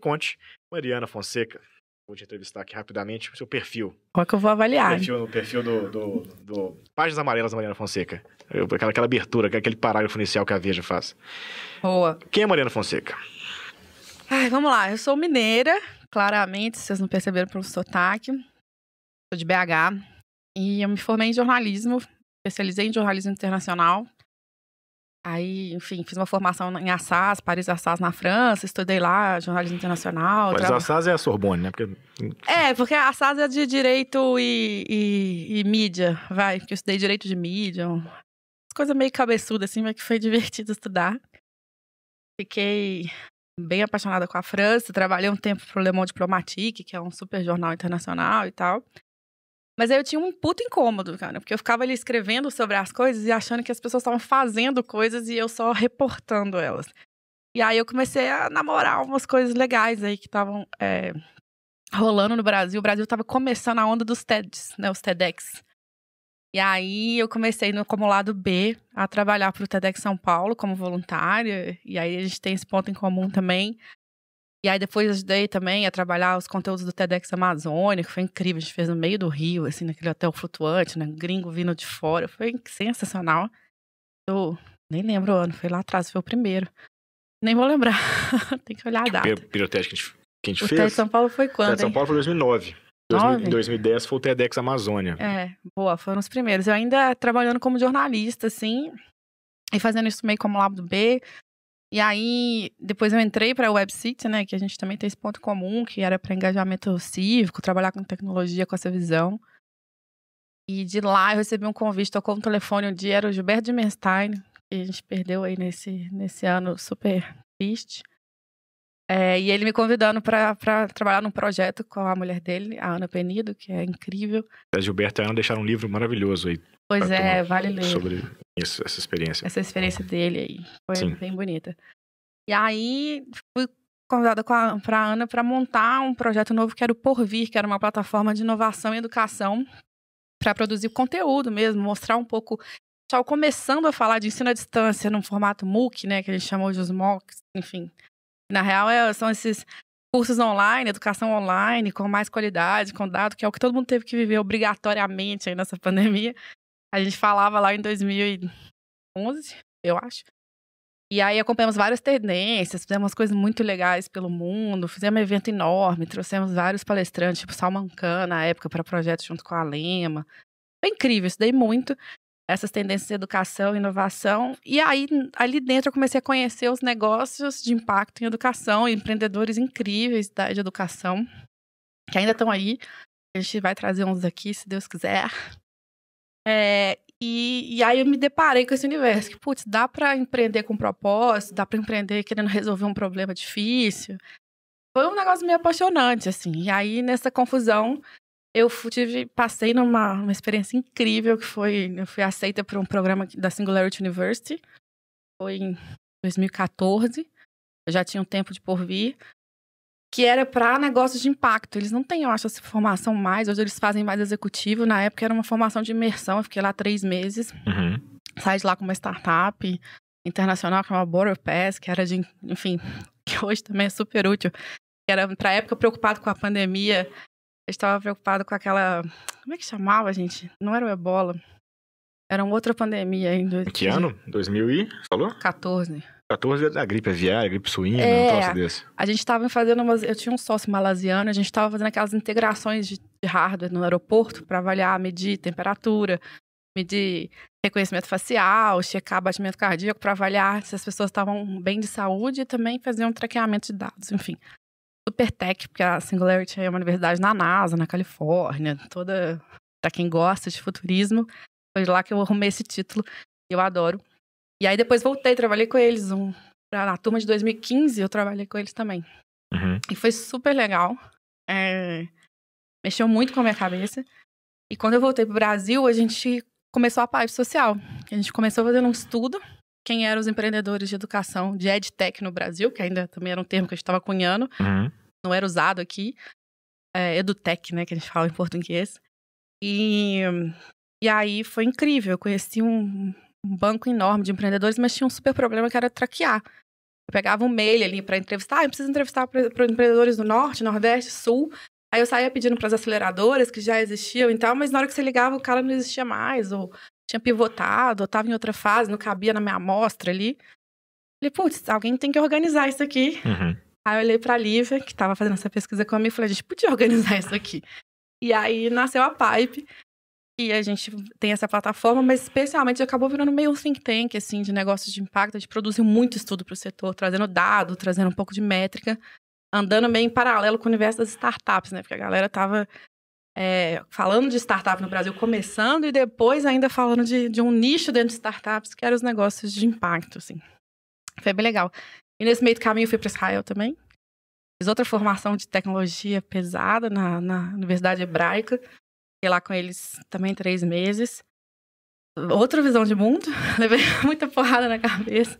conte, Mariana Fonseca. Vou te entrevistar aqui rapidamente o seu perfil. Qual que eu vou avaliar? O perfil, o perfil do, do, do, Páginas Amarelas da Mariana Fonseca. Aquela, aquela abertura, aquele parágrafo inicial que a Veja faz. Boa. Quem é Mariana Fonseca? Ai, vamos lá. Eu sou mineira, claramente, vocês não perceberam pelo sotaque. Sou de BH. E eu me formei em jornalismo, especializei em jornalismo internacional. Aí, enfim, fiz uma formação em Assas, Paris Assas na França, estudei lá jornalismo internacional. Mas trava... Assas é a Sorbonne, né? Porque... É, porque a Assas é de direito e, e, e, mídia, vai, porque eu estudei direito de mídia. Coisa meio cabeçuda, assim, mas que foi divertido estudar. Fiquei bem apaixonada com a França, trabalhei um tempo pro Le Monde Diplomatique, que é um super jornal internacional e tal. Mas aí eu tinha um puto incômodo, cara, porque eu ficava ali escrevendo sobre as coisas e achando que as pessoas estavam fazendo coisas e eu só reportando elas. E aí eu comecei a namorar umas coisas legais aí que estavam é, rolando no Brasil. O Brasil estava começando a onda dos TEDs, né? Os TEDx. E aí eu comecei no como lado B a trabalhar para o TEDx São Paulo como voluntária. E aí a gente tem esse ponto em comum também. E aí depois ajudei também a trabalhar os conteúdos do TEDx Amazônia, que foi incrível. A gente fez no meio do Rio, assim, naquele hotel flutuante, né? Gringo vindo de fora. Foi sensacional. Eu nem lembro o ano, foi lá atrás, foi o primeiro. Nem vou lembrar. Tem que olhar a data. O pirotécnico que a gente, que a gente o fez? O São Paulo foi quando? O São Paulo foi 2009. 2009. Em 2010 foi o TEDx Amazônia. É, boa, foram os primeiros. Eu ainda trabalhando como jornalista, assim, e fazendo isso meio como lado B, e aí, depois eu entrei para a WebCity, né, que a gente também tem esse ponto comum, que era para engajamento cívico, trabalhar com tecnologia, com essa visão. E de lá eu recebi um convite, tocou no telefone um dia, era o Gilberto de Menstein, que a gente perdeu aí nesse, nesse ano super triste. É, e ele me convidando para trabalhar num projeto com a mulher dele, a Ana Penido, que é incrível. A Gilberta e a Ana deixaram um livro maravilhoso aí. Pois é, vale ler. Sobre isso, essa experiência. Essa experiência dele aí. Foi Sim. bem bonita. E aí fui convidada para a Ana para montar um projeto novo que era o Porvir, que era uma plataforma de inovação e educação para produzir conteúdo mesmo, mostrar um pouco estava começando a falar de ensino à distância num formato MOOC, né, que gente chamou de os MOOCs, enfim, na real, é, são esses cursos online, educação online, com mais qualidade, com dado, que é o que todo mundo teve que viver obrigatoriamente aí nessa pandemia. A gente falava lá em 2011, eu acho. E aí acompanhamos várias tendências, fizemos coisas muito legais pelo mundo, fizemos um evento enorme, trouxemos vários palestrantes, tipo Salman Khan, na época, para projetos junto com a Lema. Foi incrível, estudei muito essas tendências de educação, inovação. E aí, ali dentro, eu comecei a conhecer os negócios de impacto em educação, empreendedores incríveis da, de educação, que ainda estão aí. A gente vai trazer uns aqui, se Deus quiser. É, e, e, aí eu me deparei com esse universo, que, putz, dá para empreender com propósito, dá para empreender querendo resolver um problema difícil. Foi um negócio meio apaixonante, assim. E aí, nessa confusão, eu tive, passei numa uma experiência incrível que foi, eu fui aceita para um programa da Singularity University. Foi em 2014. Eu já tinha um tempo de porvir que era para negócios de impacto. Eles não têm, eu acho, essa formação mais. Hoje eles fazem mais executivo. Na época era uma formação de imersão. Eu fiquei lá três meses. Uhum. Saí de lá com uma startup internacional que é uma Border Pass, que era de, enfim, que hoje também é super útil. Que era, para época, preocupado com a pandemia, eu estava preocupado com aquela. Como é que chamava, gente? Não era o ebola. Era uma outra pandemia em dois... Que ano? 2000 e... Falou? 14. 14 é da gripe aviária, gripe suína, é, um troço desse. A gente estava fazendo umas... Eu tinha um sócio malasiano, a gente estava fazendo aquelas integrações de, hardware no aeroporto para avaliar, medir temperatura, medir reconhecimento facial, checar batimento cardíaco para avaliar se as pessoas estavam bem de saúde e também fazer um traqueamento de dados, enfim super tech, porque a Singularity é uma universidade na NASA, na Califórnia, toda. Para quem gosta de futurismo, foi lá que eu arrumei esse título. Eu adoro. E aí depois voltei, trabalhei com eles. Um, na turma de 2015, eu trabalhei com eles também. Uhum. E foi super legal. É, mexeu muito com a minha cabeça. E quando eu voltei pro Brasil, a gente começou a parte social. A gente começou fazendo um estudo quem eram os empreendedores de educação de EdTech no Brasil, que ainda também era um termo que a gente estava cunhando, uhum. não era usado aqui. É, edutech, né, que a gente fala em português. E, e aí foi incrível. Eu conheci um, um banco enorme de empreendedores, mas tinha um super problema que era traquear. Eu pegava um mail ali para entrevistar, ah, eu preciso entrevistar para empreendedores do Norte, Nordeste, Sul. Aí eu saía pedindo para as aceleradoras que já existiam e tal, mas na hora que você ligava o cara não existia mais, ou tinha pivotado, eu estava em outra fase, não cabia na minha amostra ali. Falei, putz, alguém tem que organizar isso aqui. Uhum. Aí eu olhei pra Lívia, que estava fazendo essa pesquisa comigo, e falei, a gente podia organizar isso aqui. E aí nasceu a Pipe, e a gente tem essa plataforma, mas especialmente acabou virando meio um think tank, assim, de negócios de impacto. A gente produziu muito estudo para o setor, trazendo dado, trazendo um pouco de métrica, andando meio em paralelo com o universo das startups, né? Porque a galera tava é, falando de startup no Brasil, começando, e depois ainda falando de, de um nicho dentro de startups, que eram os negócios de impacto, assim. Foi bem legal. E nesse meio do caminho fui para Israel também. Fiz outra formação de tecnologia pesada na, na Universidade Hebraica. Fiquei lá com eles também três meses. Outra visão de mundo. Levei muita porrada na cabeça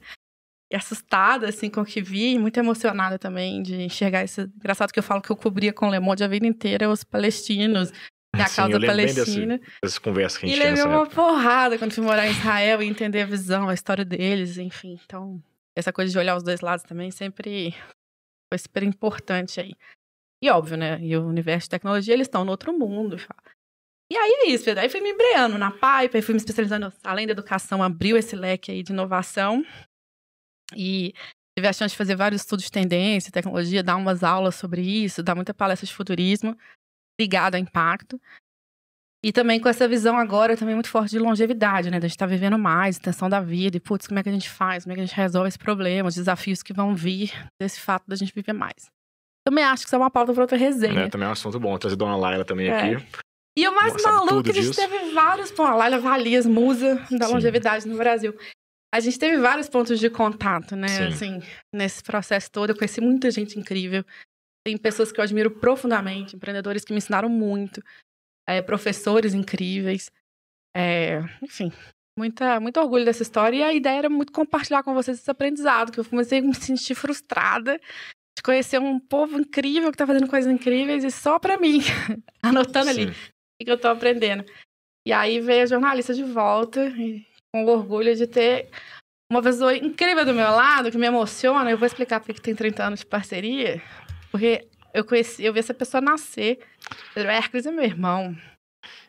assustada, assim, com o que vi, e muito emocionada também de enxergar isso. Engraçado que eu falo que eu cobria com o Le Monde a vida inteira os palestinos, da né, Sim, causa palestina. conversa que a gente E levei uma porrada quando fui morar em Israel e entender a visão, a história deles, enfim. Então, essa coisa de olhar os dois lados também sempre foi super importante aí. E óbvio, né? E o universo de tecnologia, eles estão no outro mundo. E aí é isso, daí fui me embreando na pipe, aí fui me especializando, além da educação, abriu esse leque aí de inovação. E tive a chance de fazer vários estudos de tendência, tecnologia, dar umas aulas sobre isso, dar muita palestra de futurismo ligado ao impacto. E também com essa visão agora também muito forte de longevidade, né? Da gente estar tá vivendo mais, extensão da vida, e putz, como é que a gente faz? Como é que a gente resolve esse problema, os desafios que vão vir desse fato da gente viver mais. Também acho que isso é uma pauta para outra resenha. É, também é um assunto bom, trazer Dona Laila também é. aqui. E o mais maluco é que a gente disso. teve vários, pô, a Laila Valias, musa da Sim. longevidade no Brasil. A gente teve vários pontos de contato, né? Sim. Assim, nesse processo todo, eu conheci muita gente incrível. Tem pessoas que eu admiro profundamente, empreendedores que me ensinaram muito, é, professores incríveis. É, enfim, muita, muito orgulho dessa história. E a ideia era muito compartilhar com vocês esse aprendizado, que eu comecei a me sentir frustrada de conhecer um povo incrível que está fazendo coisas incríveis e só para mim, anotando Sim. ali o que eu estou aprendendo. E aí veio a jornalista de volta e com orgulho de ter uma pessoa incrível do meu lado, que me emociona. Eu vou explicar porque tem 30 anos de parceria. Porque eu conheci, eu vi essa pessoa nascer. O Hércules é meu irmão.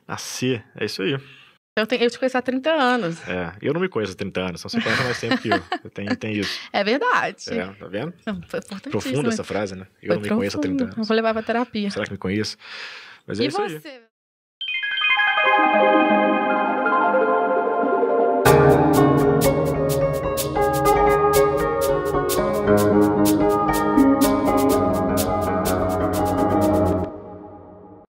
Nascer, é isso aí. Eu, tenho, eu te conheço há 30 anos. É, eu não me conheço há 30 anos, são 50 mais tempo que eu. eu tenho, tem isso. É verdade. É, tá vendo? foi Profunda essa frase, né? Eu não me profundo. conheço há 30 anos. Eu vou levar pra terapia. Será que me conheço? Mas é e isso você? aí.